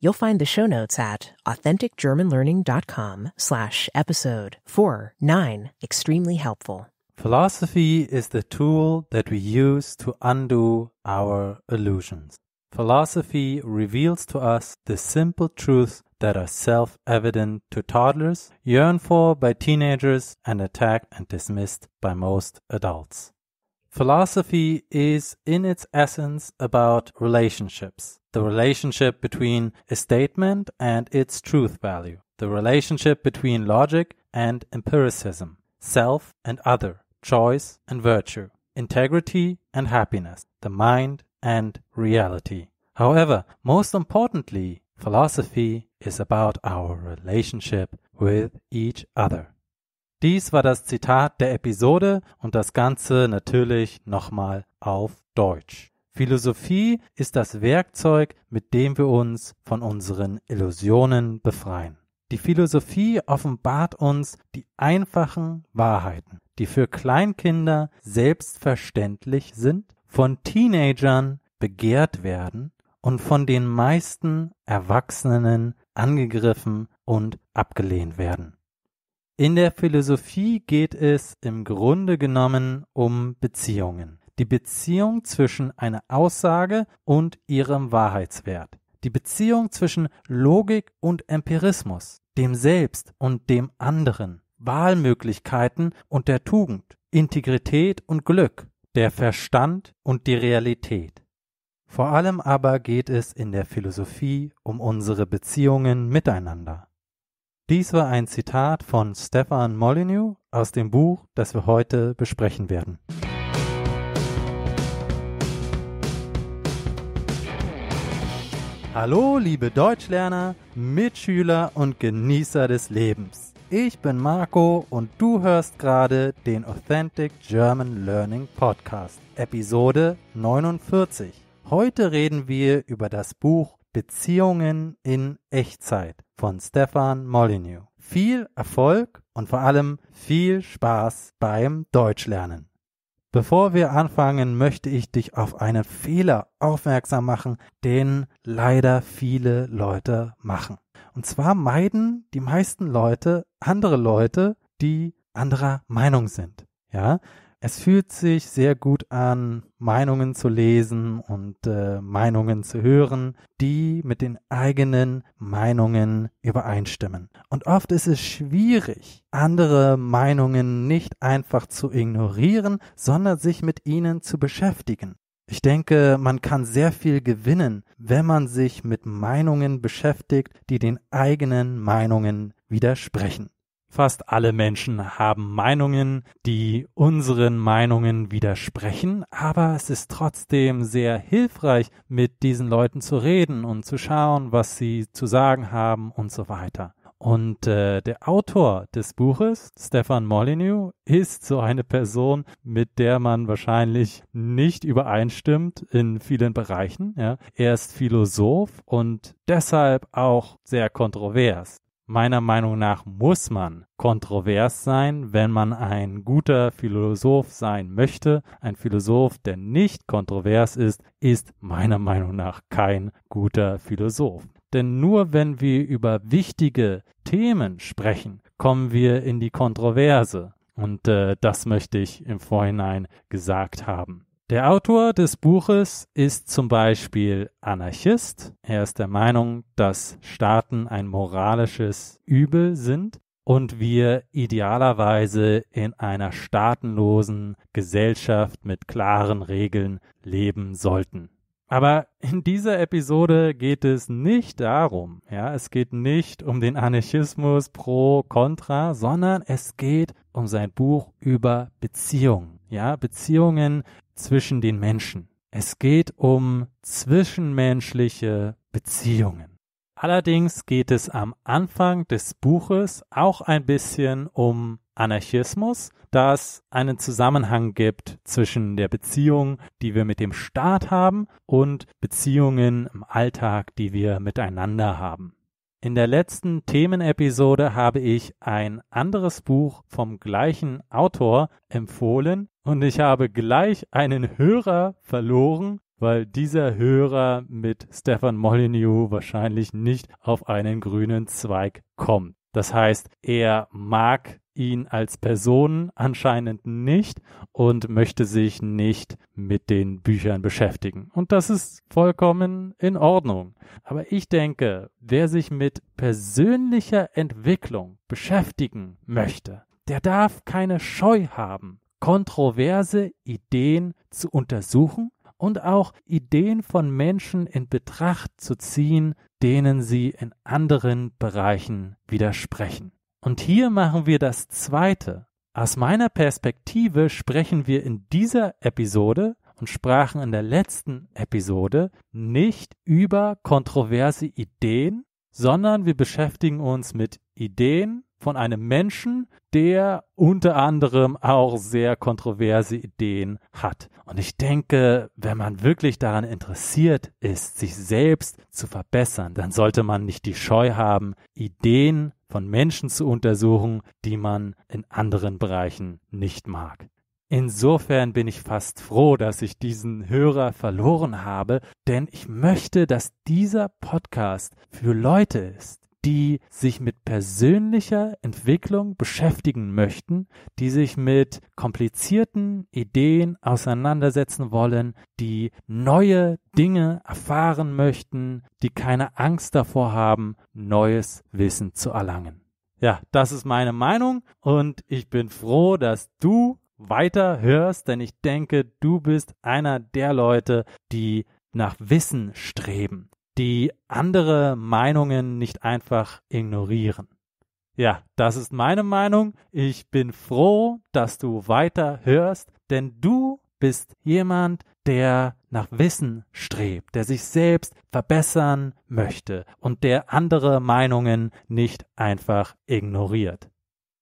You'll find the show notes at authenticgermanlearning.com slash episode 4 9 extremely helpful. Philosophy is the tool that we use to undo our illusions. Philosophy reveals to us the simple truths that are self evident to toddlers, yearned for by teenagers, and attacked and dismissed by most adults. Philosophy is in its essence about relationships. The relationship between a statement and its truth value. The relationship between logic and empiricism. Self and other. Choice and virtue. Integrity and happiness. The mind and reality. However, most importantly, philosophy is about our relationship with each other. Dies war das Zitat der Episode und das Ganze natürlich nochmal auf Deutsch. Philosophie ist das Werkzeug, mit dem wir uns von unseren Illusionen befreien. Die Philosophie offenbart uns die einfachen Wahrheiten, die für Kleinkinder selbstverständlich sind, von Teenagern begehrt werden und von den meisten Erwachsenen angegriffen und abgelehnt werden. In der Philosophie geht es im Grunde genommen um Beziehungen. Die Beziehung zwischen einer Aussage und ihrem Wahrheitswert. Die Beziehung zwischen Logik und Empirismus, dem Selbst und dem anderen, Wahlmöglichkeiten und der Tugend, Integrität und Glück, der Verstand und die Realität. Vor allem aber geht es in der Philosophie um unsere Beziehungen miteinander. Dies war ein Zitat von Stefan Molyneux aus dem Buch, das wir heute besprechen werden. Hallo, liebe Deutschlerner, Mitschüler und Genießer des Lebens. Ich bin Marco und du hörst gerade den Authentic German Learning Podcast, Episode 49. Heute reden wir über das Buch Beziehungen in Echtzeit von Stefan Molyneux. Viel Erfolg und vor allem viel Spaß beim Deutschlernen. Bevor wir anfangen, möchte ich dich auf einen Fehler aufmerksam machen, den leider viele Leute machen. Und zwar meiden die meisten Leute andere Leute, die anderer Meinung sind. Ja, es fühlt sich sehr gut an, Meinungen zu lesen und äh, Meinungen zu hören, die mit den eigenen Meinungen übereinstimmen. Und oft ist es schwierig, andere Meinungen nicht einfach zu ignorieren, sondern sich mit ihnen zu beschäftigen. Ich denke, man kann sehr viel gewinnen, wenn man sich mit Meinungen beschäftigt, die den eigenen Meinungen widersprechen. Fast alle Menschen haben Meinungen, die unseren Meinungen widersprechen, aber es ist trotzdem sehr hilfreich, mit diesen Leuten zu reden und zu schauen, was sie zu sagen haben und so weiter. Und äh, der Autor des Buches, Stefan Molyneux, ist so eine Person, mit der man wahrscheinlich nicht übereinstimmt in vielen Bereichen. Ja. Er ist Philosoph und deshalb auch sehr kontrovers. Meiner Meinung nach muss man kontrovers sein, wenn man ein guter Philosoph sein möchte. Ein Philosoph, der nicht kontrovers ist, ist meiner Meinung nach kein guter Philosoph. Denn nur wenn wir über wichtige Themen sprechen, kommen wir in die Kontroverse. Und äh, das möchte ich im Vorhinein gesagt haben. Der Autor des Buches ist zum Beispiel Anarchist. Er ist der Meinung, dass Staaten ein moralisches Übel sind und wir idealerweise in einer staatenlosen Gesellschaft mit klaren Regeln leben sollten. Aber in dieser Episode geht es nicht darum, ja, es geht nicht um den Anarchismus pro contra, sondern es geht um sein Buch über Beziehungen, ja, Beziehungen zwischen den Menschen. Es geht um zwischenmenschliche Beziehungen. Allerdings geht es am Anfang des Buches auch ein bisschen um Anarchismus, da es einen Zusammenhang gibt zwischen der Beziehung, die wir mit dem Staat haben, und Beziehungen im Alltag, die wir miteinander haben. In der letzten Themenepisode habe ich ein anderes Buch vom gleichen Autor empfohlen und ich habe gleich einen Hörer verloren, weil dieser Hörer mit Stefan Molyneux wahrscheinlich nicht auf einen grünen Zweig kommt. Das heißt, er mag ihn als Person anscheinend nicht und möchte sich nicht mit den Büchern beschäftigen. Und das ist vollkommen in Ordnung. Aber ich denke, wer sich mit persönlicher Entwicklung beschäftigen möchte, der darf keine Scheu haben, kontroverse Ideen zu untersuchen und auch Ideen von Menschen in Betracht zu ziehen, denen sie in anderen Bereichen widersprechen. Und hier machen wir das Zweite. Aus meiner Perspektive sprechen wir in dieser Episode und sprachen in der letzten Episode nicht über kontroverse Ideen, sondern wir beschäftigen uns mit Ideen, von einem Menschen, der unter anderem auch sehr kontroverse Ideen hat. Und ich denke, wenn man wirklich daran interessiert ist, sich selbst zu verbessern, dann sollte man nicht die Scheu haben, Ideen von Menschen zu untersuchen, die man in anderen Bereichen nicht mag. Insofern bin ich fast froh, dass ich diesen Hörer verloren habe, denn ich möchte, dass dieser Podcast für Leute ist, die sich mit persönlicher Entwicklung beschäftigen möchten, die sich mit komplizierten Ideen auseinandersetzen wollen, die neue Dinge erfahren möchten, die keine Angst davor haben, neues Wissen zu erlangen. Ja, das ist meine Meinung und ich bin froh, dass du weiter hörst, denn ich denke, du bist einer der Leute, die nach Wissen streben, die andere Meinungen nicht einfach ignorieren. Ja, das ist meine Meinung. Ich bin froh, dass du weiter hörst, denn du bist jemand, der nach Wissen strebt, der sich selbst verbessern möchte und der andere Meinungen nicht einfach ignoriert.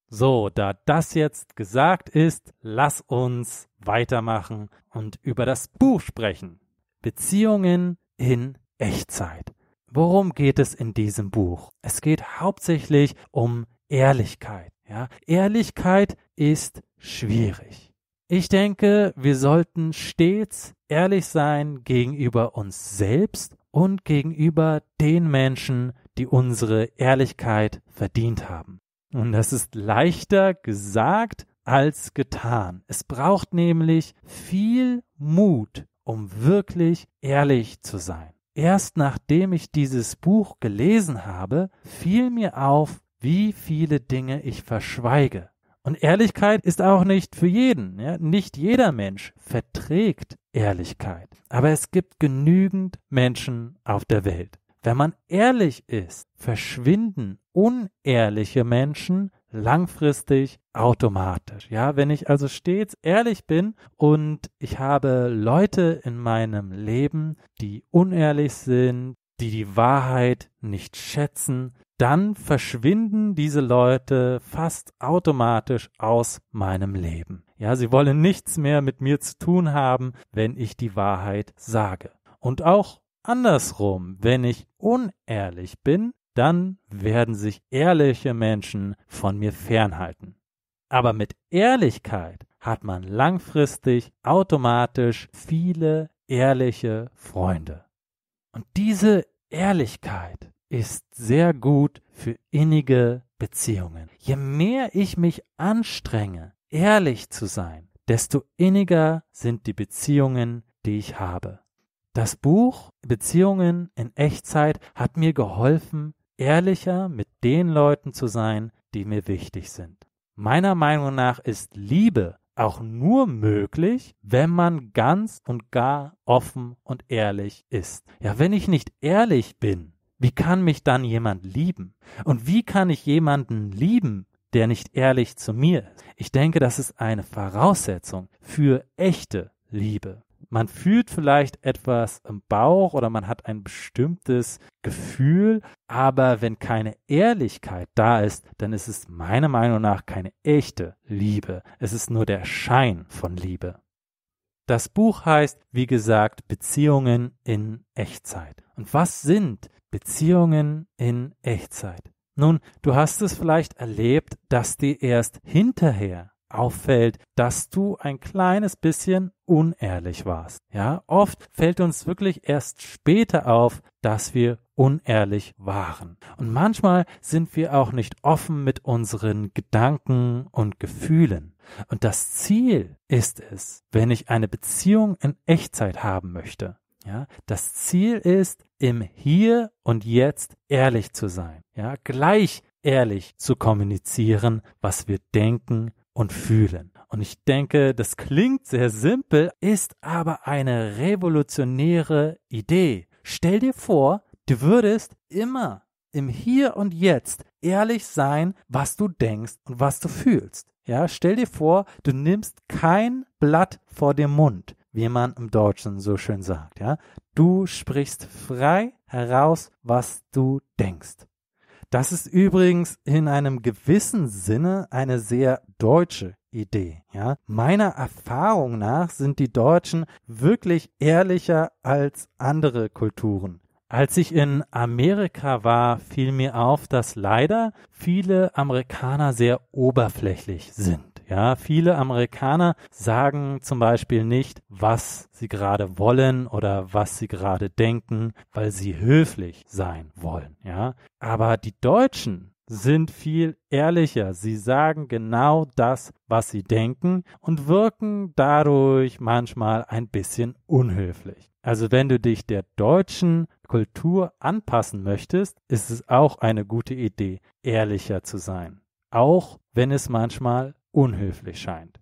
So, da das jetzt gesagt ist, lass uns weitermachen und über das Buch sprechen. Beziehungen in Echtzeit. Worum geht es in diesem Buch? Es geht hauptsächlich um Ehrlichkeit. Ja? Ehrlichkeit ist schwierig. Ich denke, wir sollten stets ehrlich sein gegenüber uns selbst und gegenüber den Menschen, die unsere Ehrlichkeit verdient haben. Und das ist leichter gesagt als getan. Es braucht nämlich viel Mut, um wirklich ehrlich zu sein erst nachdem ich dieses Buch gelesen habe, fiel mir auf, wie viele Dinge ich verschweige. Und Ehrlichkeit ist auch nicht für jeden. Ja? Nicht jeder Mensch verträgt Ehrlichkeit. Aber es gibt genügend Menschen auf der Welt. Wenn man ehrlich ist, verschwinden unehrliche Menschen langfristig automatisch. Ja, wenn ich also stets ehrlich bin und ich habe Leute in meinem Leben, die unehrlich sind, die die Wahrheit nicht schätzen, dann verschwinden diese Leute fast automatisch aus meinem Leben. Ja, sie wollen nichts mehr mit mir zu tun haben, wenn ich die Wahrheit sage. Und auch andersrum, wenn ich unehrlich bin, dann werden sich ehrliche Menschen von mir fernhalten. Aber mit Ehrlichkeit hat man langfristig automatisch viele ehrliche Freunde. Und diese Ehrlichkeit ist sehr gut für innige Beziehungen. Je mehr ich mich anstrenge, ehrlich zu sein, desto inniger sind die Beziehungen, die ich habe. Das Buch Beziehungen in Echtzeit hat mir geholfen, ehrlicher mit den Leuten zu sein, die mir wichtig sind. Meiner Meinung nach ist Liebe auch nur möglich, wenn man ganz und gar offen und ehrlich ist. Ja, wenn ich nicht ehrlich bin, wie kann mich dann jemand lieben? Und wie kann ich jemanden lieben, der nicht ehrlich zu mir ist? Ich denke, das ist eine Voraussetzung für echte Liebe. Man fühlt vielleicht etwas im Bauch oder man hat ein bestimmtes Gefühl, aber wenn keine Ehrlichkeit da ist, dann ist es meiner Meinung nach keine echte Liebe. Es ist nur der Schein von Liebe. Das Buch heißt, wie gesagt, Beziehungen in Echtzeit. Und was sind Beziehungen in Echtzeit? Nun, du hast es vielleicht erlebt, dass dir erst hinterher auffällt, dass du ein kleines bisschen unehrlich warst. Ja, oft fällt uns wirklich erst später auf, dass wir unehrlich waren. Und manchmal sind wir auch nicht offen mit unseren Gedanken und Gefühlen. Und das Ziel ist es, wenn ich eine Beziehung in Echtzeit haben möchte. Ja, das Ziel ist, im Hier und Jetzt ehrlich zu sein. Ja, gleich ehrlich zu kommunizieren, was wir denken und fühlen. Und ich denke, das klingt sehr simpel, ist aber eine revolutionäre Idee. Stell dir vor, du würdest immer im Hier und Jetzt ehrlich sein, was du denkst und was du fühlst. Ja, stell dir vor, du nimmst kein Blatt vor dem Mund, wie man im Deutschen so schön sagt, ja. Du sprichst frei heraus, was du denkst. Das ist übrigens in einem gewissen Sinne eine sehr deutsche Idee. Ja? Meiner Erfahrung nach sind die Deutschen wirklich ehrlicher als andere Kulturen. Als ich in Amerika war, fiel mir auf, dass leider viele Amerikaner sehr oberflächlich sind. Ja, viele Amerikaner sagen zum Beispiel nicht, was sie gerade wollen oder was sie gerade denken, weil sie höflich sein wollen. Ja, aber die Deutschen sind viel ehrlicher. Sie sagen genau das, was sie denken und wirken dadurch manchmal ein bisschen unhöflich. Also wenn du dich der deutschen Kultur anpassen möchtest, ist es auch eine gute Idee, ehrlicher zu sein. Auch wenn es manchmal unhöflich scheint.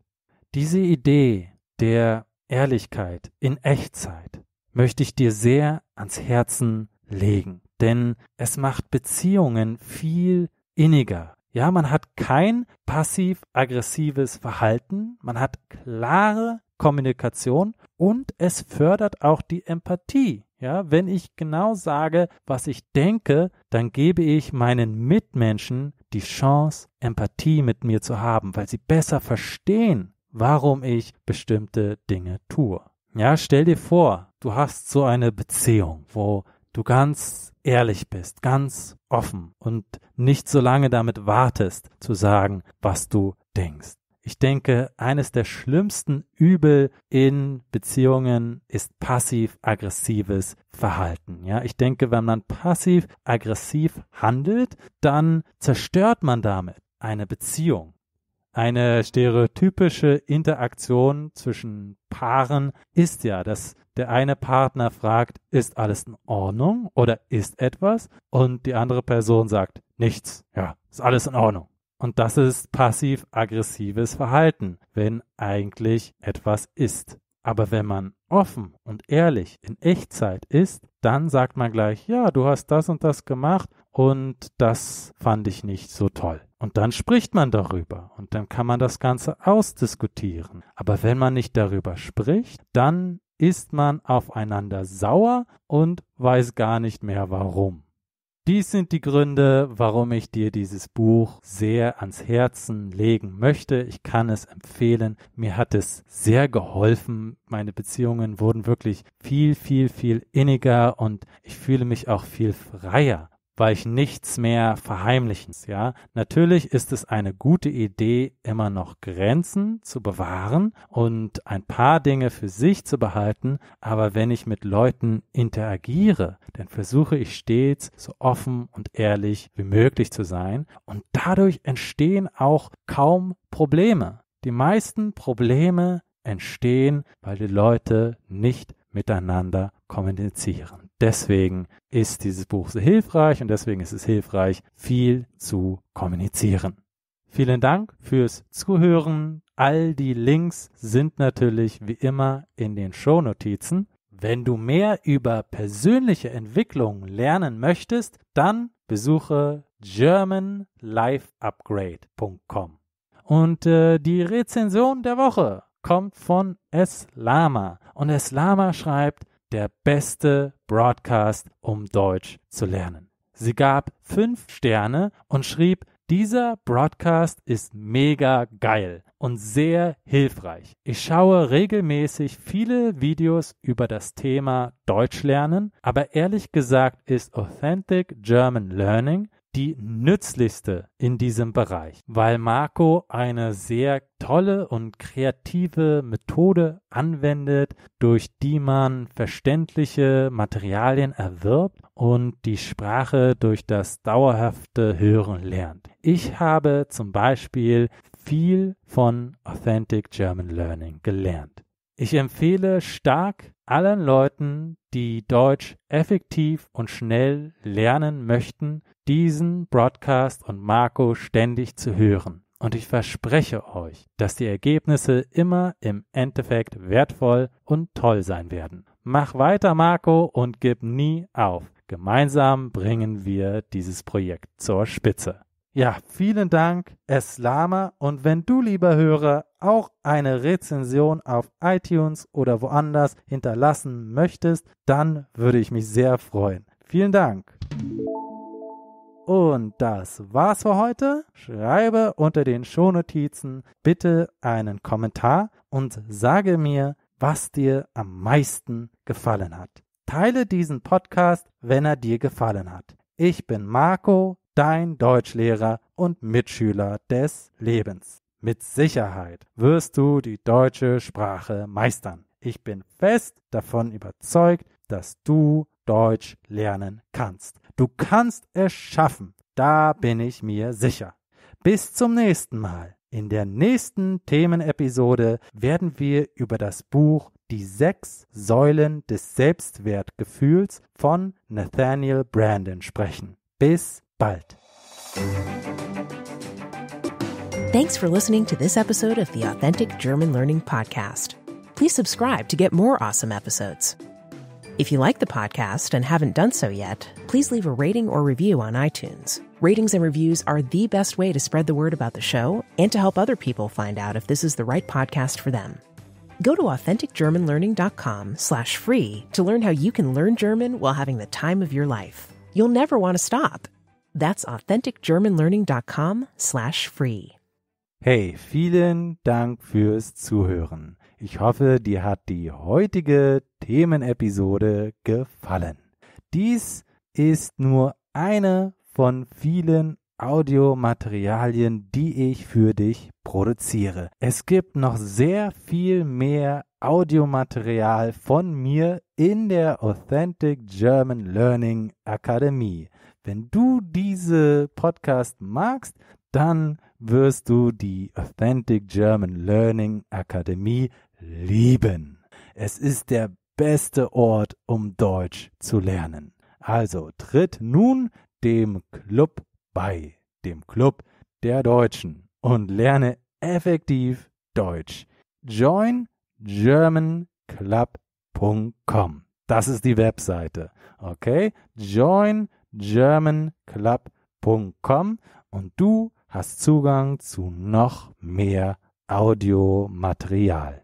Diese Idee der Ehrlichkeit in Echtzeit möchte ich dir sehr ans Herzen legen, denn es macht Beziehungen viel inniger. Ja, man hat kein passiv-aggressives Verhalten, man hat klare Kommunikation und es fördert auch die Empathie. Ja, wenn ich genau sage, was ich denke, dann gebe ich meinen Mitmenschen die Chance, Empathie mit mir zu haben, weil sie besser verstehen, warum ich bestimmte Dinge tue. Ja, stell dir vor, du hast so eine Beziehung, wo du ganz ehrlich bist, ganz offen und nicht so lange damit wartest, zu sagen, was du denkst. Ich denke, eines der schlimmsten Übel in Beziehungen ist passiv-aggressives Verhalten. Ja, ich denke, wenn man passiv-aggressiv handelt, dann zerstört man damit eine Beziehung. Eine stereotypische Interaktion zwischen Paaren ist ja, dass der eine Partner fragt, ist alles in Ordnung oder ist etwas? Und die andere Person sagt, nichts, ja, ist alles in Ordnung. Und das ist passiv-aggressives Verhalten, wenn eigentlich etwas ist. Aber wenn man offen und ehrlich in Echtzeit ist, dann sagt man gleich, ja, du hast das und das gemacht und das fand ich nicht so toll. Und dann spricht man darüber und dann kann man das Ganze ausdiskutieren. Aber wenn man nicht darüber spricht, dann ist man aufeinander sauer und weiß gar nicht mehr warum. Dies sind die Gründe, warum ich dir dieses Buch sehr ans Herzen legen möchte. Ich kann es empfehlen. Mir hat es sehr geholfen. Meine Beziehungen wurden wirklich viel, viel, viel inniger und ich fühle mich auch viel freier weil ich nichts mehr verheimlichen. Ja, natürlich ist es eine gute Idee, immer noch Grenzen zu bewahren und ein paar Dinge für sich zu behalten. Aber wenn ich mit Leuten interagiere, dann versuche ich stets so offen und ehrlich wie möglich zu sein. Und dadurch entstehen auch kaum Probleme. Die meisten Probleme entstehen, weil die Leute nicht miteinander kommunizieren. Deswegen ist dieses Buch so hilfreich und deswegen ist es hilfreich, viel zu kommunizieren. Vielen Dank fürs Zuhören. All die Links sind natürlich wie immer in den Shownotizen. Wenn du mehr über persönliche Entwicklung lernen möchtest, dann besuche germanlifeupgrade.com. Und äh, die Rezension der Woche kommt von Eslama. Und Eslama schreibt, der beste Broadcast, um Deutsch zu lernen. Sie gab fünf Sterne und schrieb, dieser Broadcast ist mega geil und sehr hilfreich. Ich schaue regelmäßig viele Videos über das Thema Deutsch lernen, aber ehrlich gesagt ist Authentic German Learning die nützlichste in diesem Bereich, weil Marco eine sehr tolle und kreative Methode anwendet, durch die man verständliche Materialien erwirbt und die Sprache durch das dauerhafte Hören lernt. Ich habe zum Beispiel viel von Authentic German Learning gelernt. Ich empfehle stark allen Leuten, die Deutsch effektiv und schnell lernen möchten, diesen Broadcast und Marco ständig zu hören. Und ich verspreche euch, dass die Ergebnisse immer im Endeffekt wertvoll und toll sein werden. Mach weiter, Marco, und gib nie auf. Gemeinsam bringen wir dieses Projekt zur Spitze. Ja, vielen Dank, Eslama. Und wenn du, lieber Hörer, auch eine Rezension auf iTunes oder woanders hinterlassen möchtest, dann würde ich mich sehr freuen. Vielen Dank. Und das war's für heute. Schreibe unter den Shownotizen bitte einen Kommentar und sage mir, was dir am meisten gefallen hat. Teile diesen Podcast, wenn er dir gefallen hat. Ich bin Marco dein Deutschlehrer und Mitschüler des Lebens. Mit Sicherheit wirst du die deutsche Sprache meistern. Ich bin fest davon überzeugt, dass du Deutsch lernen kannst. Du kannst es schaffen, da bin ich mir sicher. Bis zum nächsten Mal. In der nächsten Themenepisode werden wir über das Buch Die sechs Säulen des Selbstwertgefühls von Nathaniel Brandon sprechen. Bis bald. Thanks for listening to this episode of the Authentic German Learning Podcast. Please subscribe to get more awesome episodes. If you like the podcast and haven't done so yet, please leave a rating or review on iTunes. Ratings and reviews are the best way to spread the word about the show and to help other people find out if this is the right podcast for them. Go to authenticgermanlearning.com slash free to learn how you can learn German while having the time of your life. You'll never want to stop. That's authenticgermanlearning.com slash free. Hey, vielen Dank fürs Zuhören. Ich hoffe, dir hat die heutige Themenepisode gefallen. Dies ist nur eine von vielen Audiomaterialien, die ich für dich produziere. Es gibt noch sehr viel mehr Audiomaterial von mir in der Authentic German Learning Akademie. Wenn du diese Podcast magst, dann wirst du die Authentic German Learning Akademie lieben. Es ist der beste Ort, um Deutsch zu lernen. Also tritt nun dem Club bei, dem Club der Deutschen und lerne effektiv Deutsch. Join GermanClub.com. Das ist die Webseite. Okay? Join germanclub.com und du hast Zugang zu noch mehr Audiomaterial.